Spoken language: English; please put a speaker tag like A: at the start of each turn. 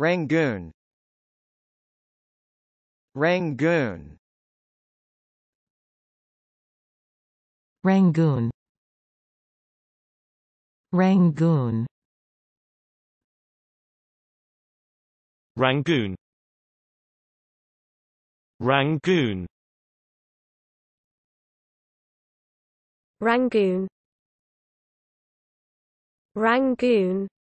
A: Rangoon Rangoon Rangoon Rangoon Rangoon Rangoon Rangoon Rangoon